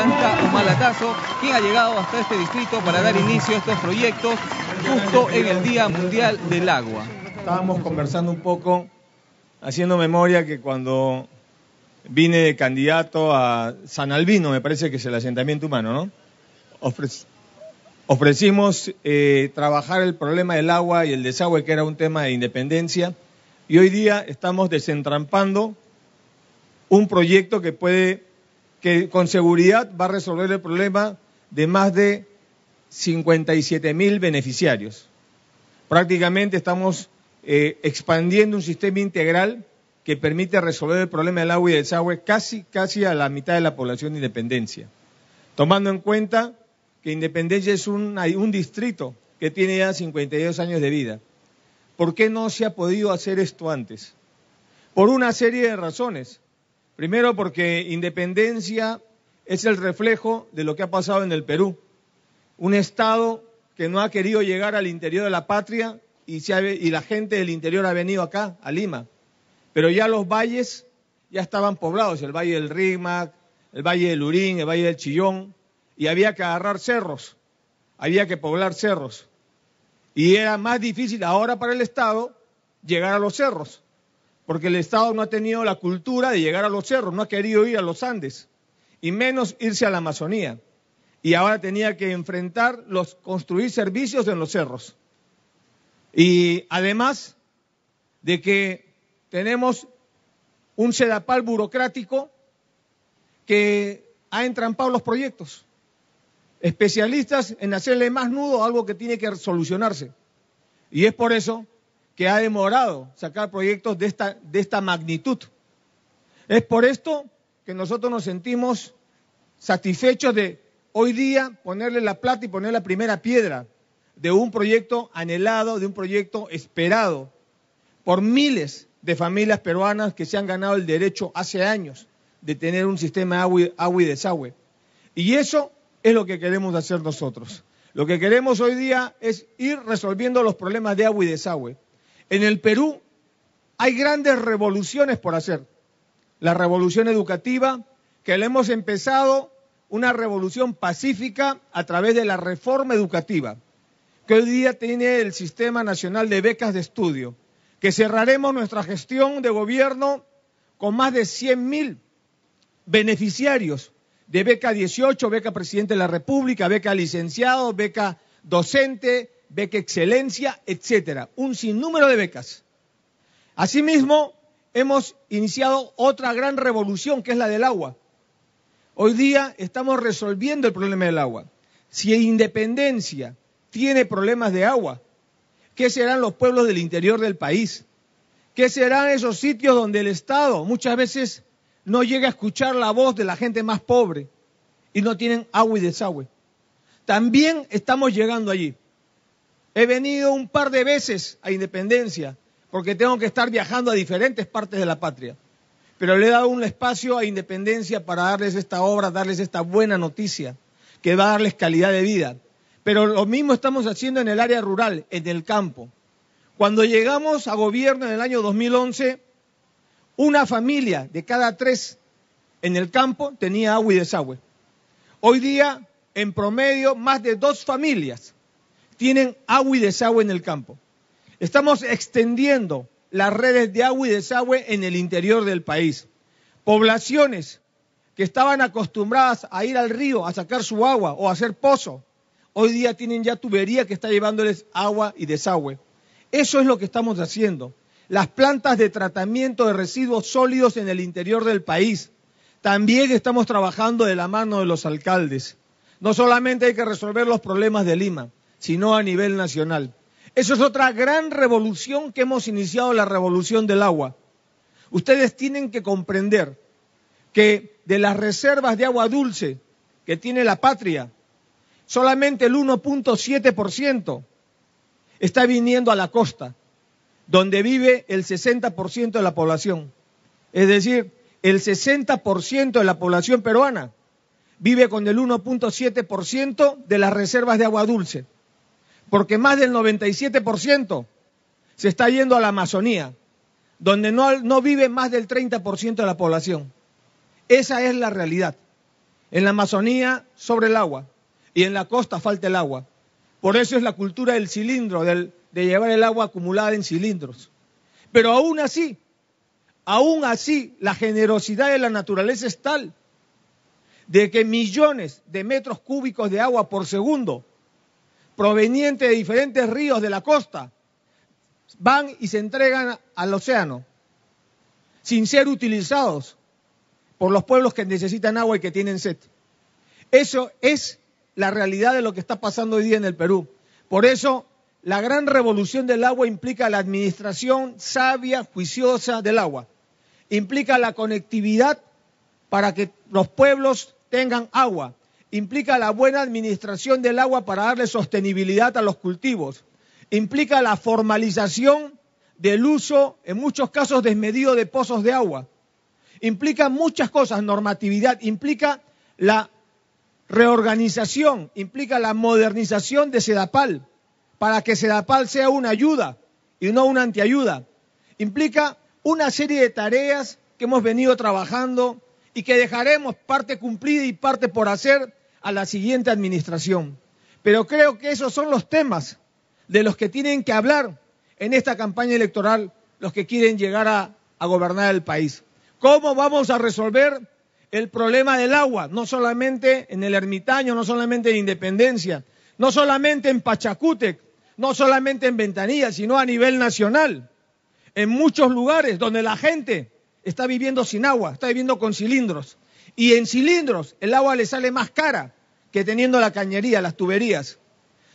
un malatazo quien ha llegado hasta este distrito para dar inicio a estos proyectos justo en el Día Mundial del Agua. Estábamos conversando un poco, haciendo memoria que cuando vine de candidato a San Albino, me parece que es el asentamiento humano, ¿no? ofrecimos eh, trabajar el problema del agua y el desagüe, que era un tema de independencia, y hoy día estamos desentrampando un proyecto que puede que con seguridad va a resolver el problema de más de 57 mil beneficiarios. Prácticamente estamos eh, expandiendo un sistema integral que permite resolver el problema del agua y del desagüe casi, casi a la mitad de la población de Independencia. Tomando en cuenta que Independencia es un, un distrito que tiene ya 52 años de vida. ¿Por qué no se ha podido hacer esto antes? Por una serie de razones. Primero porque independencia es el reflejo de lo que ha pasado en el Perú. Un Estado que no ha querido llegar al interior de la patria y, y la gente del interior ha venido acá, a Lima. Pero ya los valles ya estaban poblados, el Valle del Rímac, el Valle del Urín, el Valle del Chillón, y había que agarrar cerros, había que poblar cerros. Y era más difícil ahora para el Estado llegar a los cerros porque el Estado no ha tenido la cultura de llegar a los cerros, no ha querido ir a los Andes, y menos irse a la Amazonía. Y ahora tenía que enfrentar los construir servicios en los cerros. Y además de que tenemos un sedapal burocrático que ha entrampado los proyectos. Especialistas en hacerle más nudo a algo que tiene que solucionarse. Y es por eso que ha demorado sacar proyectos de esta, de esta magnitud. Es por esto que nosotros nos sentimos satisfechos de hoy día ponerle la plata y poner la primera piedra de un proyecto anhelado, de un proyecto esperado por miles de familias peruanas que se han ganado el derecho hace años de tener un sistema de agua y desagüe. Y eso es lo que queremos hacer nosotros. Lo que queremos hoy día es ir resolviendo los problemas de agua y desagüe. En el Perú hay grandes revoluciones por hacer. La revolución educativa, que le hemos empezado una revolución pacífica a través de la reforma educativa, que hoy día tiene el Sistema Nacional de Becas de Estudio, que cerraremos nuestra gestión de gobierno con más de 100.000 mil beneficiarios de beca 18, beca presidente de la República, beca licenciado, beca docente, Beca Excelencia, etcétera, un sinnúmero de becas. Asimismo, hemos iniciado otra gran revolución que es la del agua. Hoy día estamos resolviendo el problema del agua. Si Independencia tiene problemas de agua, ¿qué serán los pueblos del interior del país? ¿Qué serán esos sitios donde el Estado muchas veces no llega a escuchar la voz de la gente más pobre y no tienen agua y desagüe? También estamos llegando allí. He venido un par de veces a Independencia porque tengo que estar viajando a diferentes partes de la patria. Pero le he dado un espacio a Independencia para darles esta obra, darles esta buena noticia, que va a darles calidad de vida. Pero lo mismo estamos haciendo en el área rural, en el campo. Cuando llegamos a gobierno en el año 2011, una familia de cada tres en el campo tenía agua y desagüe. Hoy día, en promedio, más de dos familias tienen agua y desagüe en el campo. Estamos extendiendo las redes de agua y desagüe en el interior del país. Poblaciones que estaban acostumbradas a ir al río a sacar su agua o a hacer pozo, hoy día tienen ya tubería que está llevándoles agua y desagüe. Eso es lo que estamos haciendo. Las plantas de tratamiento de residuos sólidos en el interior del país. También estamos trabajando de la mano de los alcaldes. No solamente hay que resolver los problemas de Lima, sino a nivel nacional. Eso es otra gran revolución que hemos iniciado, la revolución del agua. Ustedes tienen que comprender que de las reservas de agua dulce que tiene la patria, solamente el 1.7% está viniendo a la costa, donde vive el 60% de la población. Es decir, el 60% de la población peruana vive con el 1.7% de las reservas de agua dulce porque más del 97% se está yendo a la Amazonía, donde no, no vive más del 30% de la población. Esa es la realidad. En la Amazonía sobre el agua y en la costa falta el agua. Por eso es la cultura del cilindro, de llevar el agua acumulada en cilindros. Pero aún así, aún así, la generosidad de la naturaleza es tal de que millones de metros cúbicos de agua por segundo provenientes de diferentes ríos de la costa van y se entregan al océano sin ser utilizados por los pueblos que necesitan agua y que tienen sed. Eso es la realidad de lo que está pasando hoy día en el Perú. Por eso, la gran revolución del agua implica la administración sabia, juiciosa del agua. Implica la conectividad para que los pueblos tengan agua implica la buena administración del agua para darle sostenibilidad a los cultivos, implica la formalización del uso, en muchos casos desmedido, de pozos de agua, implica muchas cosas, normatividad, implica la reorganización, implica la modernización de Sedapal, para que Sedapal sea una ayuda y no una antiayuda, implica una serie de tareas que hemos venido trabajando y que dejaremos parte cumplida y parte por hacer a la siguiente administración. Pero creo que esos son los temas de los que tienen que hablar en esta campaña electoral los que quieren llegar a, gobernar el país. ¿Cómo vamos a resolver el problema del agua? No solamente en el ermitaño, no solamente en Independencia, no solamente en Pachacútec, no solamente en Ventanilla, sino a nivel nacional. En muchos lugares donde la gente está viviendo sin agua, está viviendo con cilindros. Y en cilindros el agua le sale más cara que teniendo la cañería, las tuberías.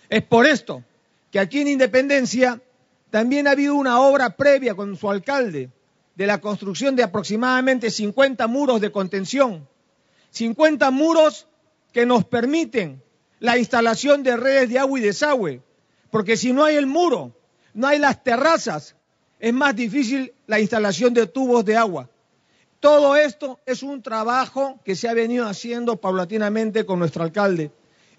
Es por esto que aquí en Independencia también ha habido una obra previa con su alcalde de la construcción de aproximadamente 50 muros de contención, 50 muros que nos permiten la instalación de redes de agua y desagüe, porque si no hay el muro, no hay las terrazas, es más difícil la instalación de tubos de agua. Todo esto es un trabajo que se ha venido haciendo paulatinamente con nuestro alcalde.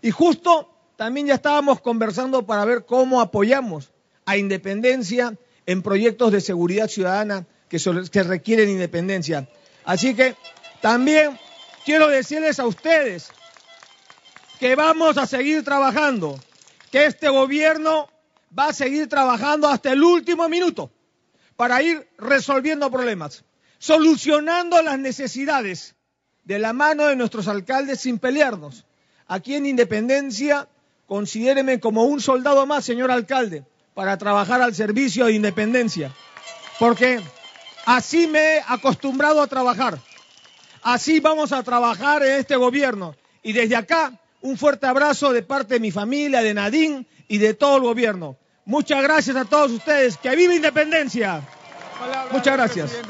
Y justo también ya estábamos conversando para ver cómo apoyamos a Independencia en proyectos de seguridad ciudadana que, requieren independencia. Así que también quiero decirles a ustedes que vamos a seguir trabajando, que este gobierno va a seguir trabajando hasta el último minuto para ir resolviendo problemas solucionando las necesidades de la mano de nuestros alcaldes sin pelearnos. Aquí en Independencia, considéreme como un soldado más, señor alcalde, para trabajar al servicio de Independencia, porque así me he acostumbrado a trabajar. Así vamos a trabajar en este gobierno. Y desde acá, un fuerte abrazo de parte de mi familia, de Nadine y de todo el gobierno. Muchas gracias a todos ustedes. ¡Que viva Independencia! Muchas gracias.